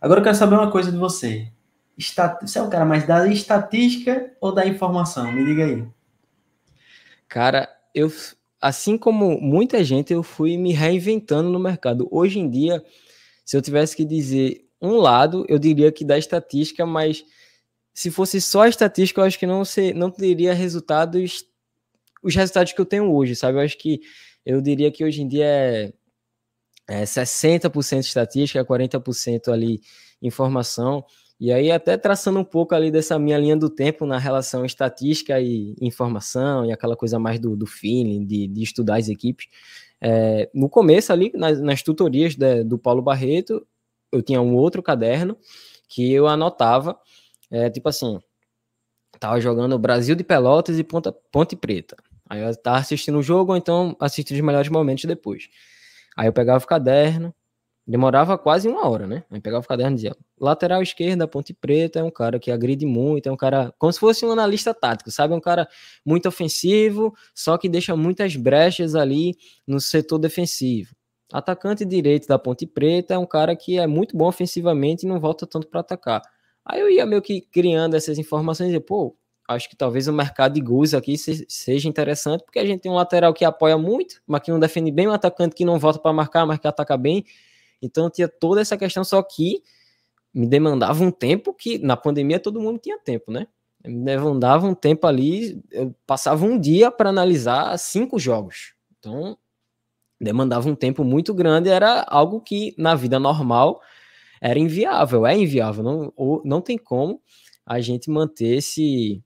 Agora eu quero saber uma coisa de você. Você é um cara mais da estatística ou da informação? Me diga aí. Cara, eu assim como muita gente, eu fui me reinventando no mercado. Hoje em dia, se eu tivesse que dizer um lado, eu diria que da estatística, mas se fosse só estatística, eu acho que não, ser, não teria resultados, os resultados que eu tenho hoje, sabe? Eu acho que eu diria que hoje em dia é é, 60% estatística, 40% ali informação. E aí, até traçando um pouco ali dessa minha linha do tempo na relação estatística e informação, e aquela coisa mais do, do feeling, de, de estudar as equipes. É, no começo, ali, nas, nas tutorias de, do Paulo Barreto, eu tinha um outro caderno que eu anotava, é, tipo assim, tava jogando Brasil de Pelotas e Ponta, Ponte Preta. Aí eu tava assistindo o jogo, ou então assistindo os melhores momentos depois. Aí eu pegava o caderno, demorava quase uma hora, né? Aí pegava o caderno e dizia: lateral esquerda, Ponte Preta, é um cara que agride muito, é um cara como se fosse um analista tático, sabe? É um cara muito ofensivo, só que deixa muitas brechas ali no setor defensivo. Atacante direito da Ponte Preta é um cara que é muito bom ofensivamente e não volta tanto para atacar. Aí eu ia meio que criando essas informações e pô, acho que talvez o mercado de gols aqui seja interessante, porque a gente tem um lateral que apoia muito, mas que não defende bem, um atacante que não volta para marcar, mas que ataca bem. Então tinha toda essa questão, só que me demandava um tempo que na pandemia todo mundo tinha tempo, né? Me demandava um tempo ali, eu passava um dia para analisar cinco jogos. Então demandava um tempo muito grande, era algo que na vida normal era inviável, é inviável, não, ou, não tem como a gente manter esse,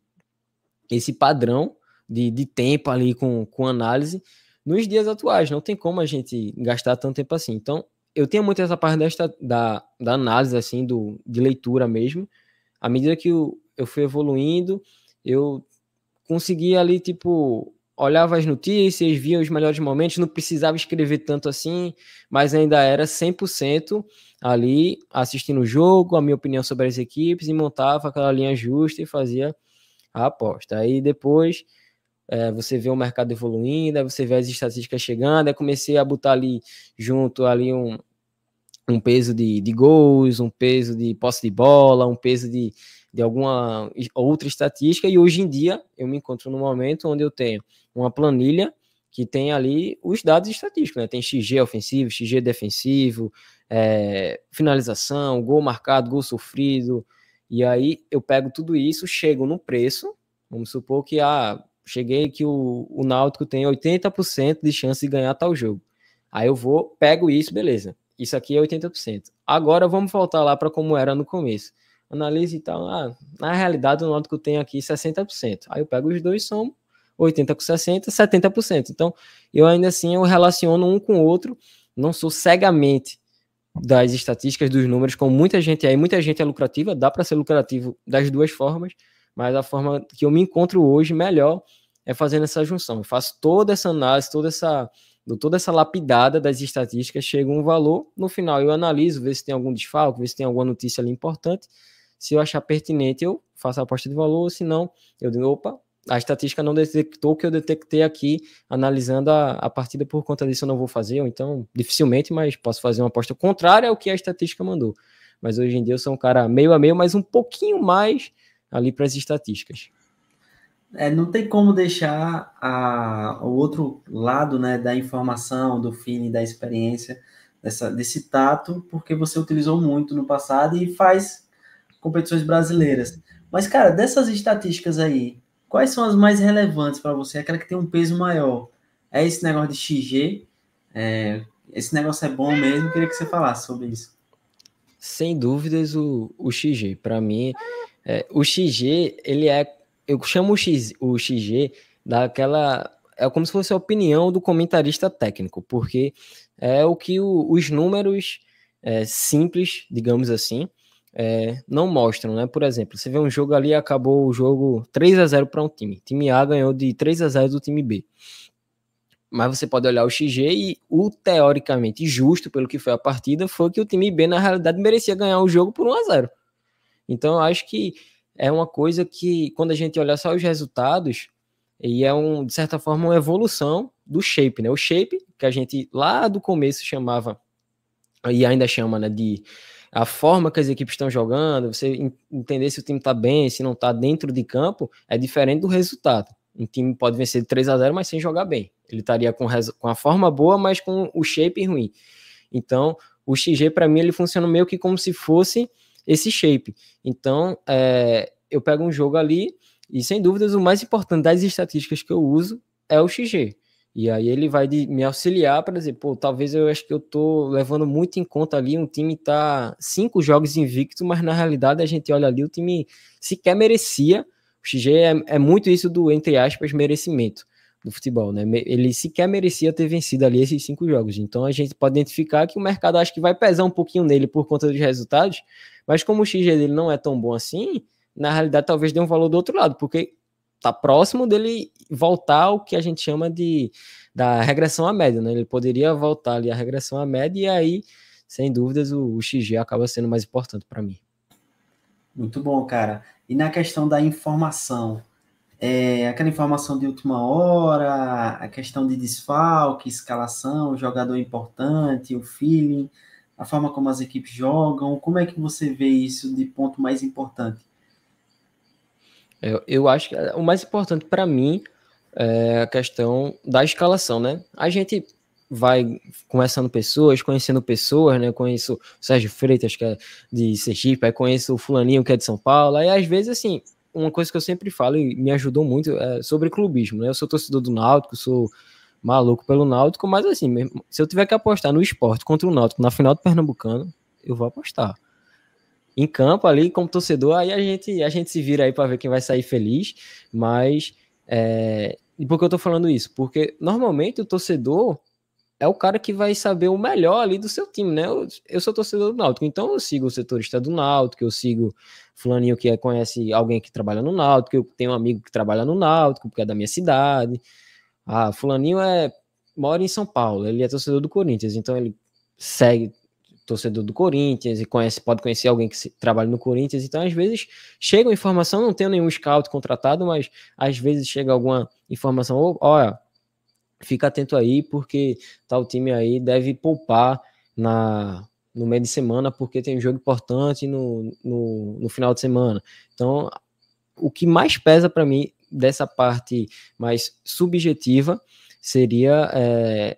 esse padrão de, de tempo ali com, com análise nos dias atuais. Não tem como a gente gastar tanto tempo assim. Então, eu tenho muito essa parte desta, da, da análise, assim, do, de leitura mesmo. À medida que eu, eu fui evoluindo, eu consegui ali, tipo, olhava as notícias, via os melhores momentos, não precisava escrever tanto assim, mas ainda era 100% ali assistindo o jogo, a minha opinião sobre as equipes e montava aquela linha justa e fazia a aposta. Aí depois é, você vê o mercado evoluindo, aí você vê as estatísticas chegando, aí comecei a botar ali junto ali um, um peso de, de gols, um peso de posse de bola, um peso de, de alguma outra estatística, e hoje em dia eu me encontro no momento onde eu tenho uma planilha que tem ali os dados estatísticos, né? Tem XG ofensivo, XG defensivo, é, finalização, gol marcado, gol sofrido, e aí eu pego tudo isso, chego no preço, vamos supor que ah, cheguei que o, o Náutico tem 80% de chance de ganhar tal jogo. Aí eu vou, pego isso, beleza. Isso aqui é 80%. Agora vamos voltar lá para como era no começo. Analise e tal. Ah, na realidade, o Náutico tem aqui 60%. Aí eu pego os dois, somo 80 com 60, 70%. Então, eu ainda assim eu relaciono um com o outro, não sou cegamente das estatísticas, dos números, como muita gente aí, muita gente é lucrativa, dá para ser lucrativo das duas formas, mas a forma que eu me encontro hoje melhor é fazendo essa junção. Eu faço toda essa análise, toda essa toda essa lapidada das estatísticas, chega um valor, no final eu analiso, ver se tem algum desfalque, ver se tem alguma notícia ali importante. Se eu achar pertinente, eu faço a aposta de valor, se não, eu digo, opa, a estatística não detectou o que eu detectei aqui, analisando a, a partida por conta disso eu não vou fazer, ou então dificilmente, mas posso fazer uma aposta contrária ao que a estatística mandou. Mas hoje em dia eu sou um cara meio a meio, mas um pouquinho mais ali para as estatísticas. É, não tem como deixar a, o outro lado né, da informação, do feeling, da experiência, dessa, desse tato, porque você utilizou muito no passado e faz competições brasileiras. Mas, cara, dessas estatísticas aí, Quais são as mais relevantes para você? Aquela que tem um peso maior? É esse negócio de XG? É, esse negócio é bom mesmo? Queria que você falasse sobre isso. Sem dúvidas, o, o XG. Para mim, é, o XG, ele é. Eu chamo o, X, o XG daquela. É como se fosse a opinião do comentarista técnico, porque é o que o, os números é, simples, digamos assim, é, não mostram, né? Por exemplo, você vê um jogo ali, acabou o jogo 3 a 0 para um time. time A ganhou de 3 a 0 do time B. Mas você pode olhar o XG e o teoricamente justo pelo que foi a partida foi que o time B na realidade merecia ganhar o jogo por 1 a 0. Então eu acho que é uma coisa que quando a gente olhar só os resultados e é um de certa forma uma evolução do shape, né? O shape que a gente lá do começo chamava e ainda chama, né, de a forma que as equipes estão jogando, você entender se o time está bem, se não está dentro de campo, é diferente do resultado. Um time pode vencer de 3 a 0 mas sem jogar bem. Ele estaria com, com a forma boa, mas com o shape ruim. Então, o XG, para mim, ele funciona meio que como se fosse esse shape. Então, é, eu pego um jogo ali, e sem dúvidas, o mais importante das estatísticas que eu uso é o XG. E aí ele vai de, me auxiliar para dizer, pô, talvez eu acho que eu tô levando muito em conta ali, um time tá cinco jogos invicto, mas na realidade a gente olha ali, o time sequer merecia. O XG é, é muito isso do, entre aspas, merecimento do futebol, né? Ele sequer merecia ter vencido ali esses cinco jogos. Então a gente pode identificar que o mercado acho que vai pesar um pouquinho nele por conta dos resultados, mas como o XG dele não é tão bom assim, na realidade talvez dê um valor do outro lado, porque tá próximo dele voltar ao que a gente chama de da regressão à média, né? Ele poderia voltar ali à regressão à média e aí, sem dúvidas, o, o XG acaba sendo mais importante para mim. Muito bom, cara. E na questão da informação, é, aquela informação de última hora, a questão de desfalque, escalação, jogador importante, o feeling, a forma como as equipes jogam, como é que você vê isso de ponto mais importante? Eu, eu acho que eh, o mais importante para mim é a questão da escalação, né? A gente vai conversando pessoas, conhecendo pessoas, né? conheço o Sérgio Freitas, que é de Sergipe, aí conheço o Fulaninho, que é de São Paulo, aí às vezes, assim, uma coisa que eu sempre falo e me ajudou muito é sobre clubismo, né? Eu sou torcedor do Náutico, sou maluco pelo Náutico, mas assim, mesmo, se eu tiver que apostar no esporte contra o Náutico na final do Pernambucano, eu vou apostar em campo ali como torcedor, aí a gente, a gente se vira aí para ver quem vai sair feliz, mas é... e por que eu tô falando isso? Porque normalmente o torcedor é o cara que vai saber o melhor ali do seu time, né? Eu, eu sou torcedor do Náutico, então eu sigo o setorista do Náutico, eu sigo fulaninho que é, conhece alguém que trabalha no Náutico, eu tenho um amigo que trabalha no Náutico, porque é da minha cidade. Ah, fulaninho é mora em São Paulo, ele é torcedor do Corinthians, então ele segue torcedor do Corinthians e conhece, pode conhecer alguém que trabalha no Corinthians. Então, às vezes, chega informação, não tenho nenhum scout contratado, mas às vezes chega alguma informação, olha, fica atento aí, porque tal time aí deve poupar na no meio de semana, porque tem um jogo importante no, no, no final de semana. Então, o que mais pesa para mim dessa parte mais subjetiva seria é,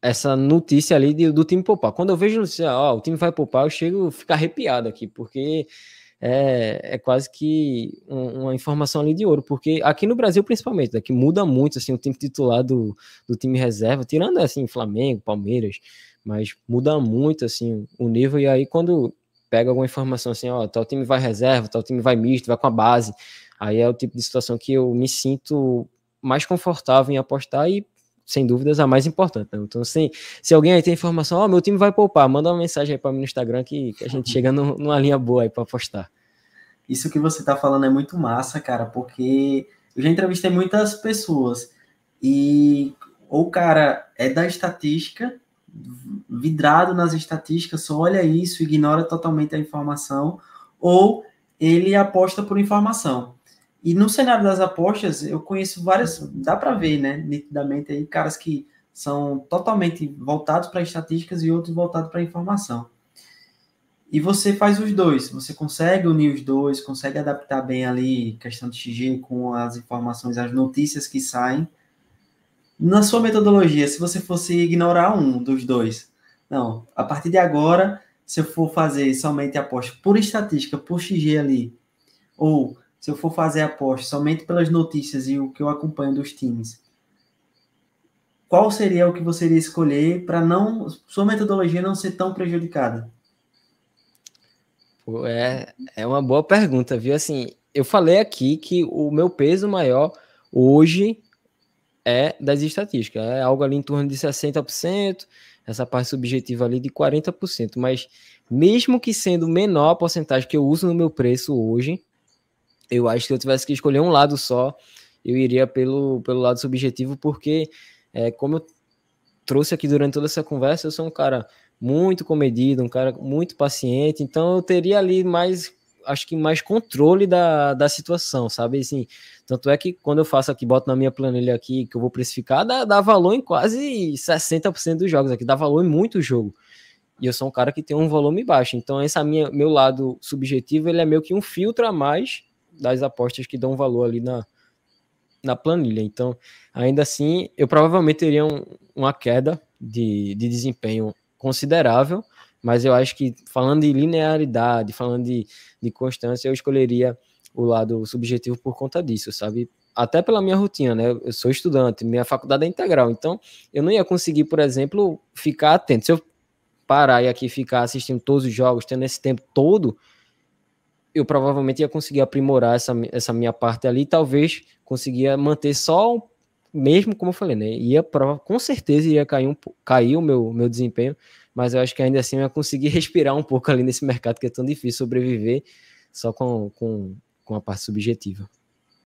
essa notícia ali de, do time poupar. Quando eu vejo ó, o time vai poupar, eu chego a ficar arrepiado aqui, porque é, é quase que um, uma informação ali de ouro, porque aqui no Brasil, principalmente, daqui né, muda muito assim, o time titular do, do time reserva, tirando assim, Flamengo, Palmeiras, mas muda muito assim o nível, e aí quando pega alguma informação assim, ó, tal time vai reserva, tal time vai misto, vai com a base. Aí é o tipo de situação que eu me sinto mais confortável em apostar e sem dúvidas, a mais importante. Né? Então, se, se alguém aí tem informação, ó, oh, meu time vai poupar, manda uma mensagem aí para mim no Instagram que, que a gente chega no, numa linha boa aí para apostar. Isso que você está falando é muito massa, cara, porque eu já entrevistei muitas pessoas e ou o cara é da estatística, vidrado nas estatísticas, só olha isso, ignora totalmente a informação, ou ele aposta por informação. E no cenário das apostas, eu conheço várias, dá para ver, né, nitidamente aí, caras que são totalmente voltados para estatísticas e outros voltados para informação. E você faz os dois, você consegue unir os dois, consegue adaptar bem ali questão de XG com as informações, as notícias que saem. Na sua metodologia, se você fosse ignorar um dos dois, não, a partir de agora, se eu for fazer somente aposta por estatística, por XG ali, ou se eu for fazer aposta somente pelas notícias e o que eu acompanho dos times, qual seria o que você iria escolher para não sua metodologia não ser tão prejudicada? É, é uma boa pergunta, viu? Assim, eu falei aqui que o meu peso maior hoje é das estatísticas, é algo ali em torno de 60%, essa parte subjetiva ali de 40%, mas mesmo que sendo menor a porcentagem que eu uso no meu preço hoje, eu acho que eu tivesse que escolher um lado só, eu iria pelo, pelo lado subjetivo, porque, é, como eu trouxe aqui durante toda essa conversa, eu sou um cara muito comedido, um cara muito paciente, então eu teria ali mais, acho que mais controle da, da situação, sabe? Assim, tanto é que quando eu faço aqui, boto na minha planilha aqui que eu vou precificar, dá, dá valor em quase 60% dos jogos aqui, dá valor em muito jogo. E eu sou um cara que tem um volume baixo, então esse é minha, meu lado subjetivo, ele é meio que um filtro a mais das apostas que dão valor ali na, na planilha. Então, ainda assim, eu provavelmente teria um, uma queda de, de desempenho considerável, mas eu acho que falando de linearidade, falando de, de constância, eu escolheria o lado subjetivo por conta disso, sabe? Até pela minha rotina, né? Eu sou estudante, minha faculdade é integral, então eu não ia conseguir, por exemplo, ficar atento. Se eu parar e aqui ficar assistindo todos os jogos, tendo esse tempo todo, eu provavelmente ia conseguir aprimorar essa, essa minha parte ali, talvez conseguia manter só, mesmo como eu falei, né? Ia prova, com certeza ia cair, um, cair o meu, meu desempenho, mas eu acho que ainda assim eu ia conseguir respirar um pouco ali nesse mercado que é tão difícil sobreviver só com, com, com a parte subjetiva.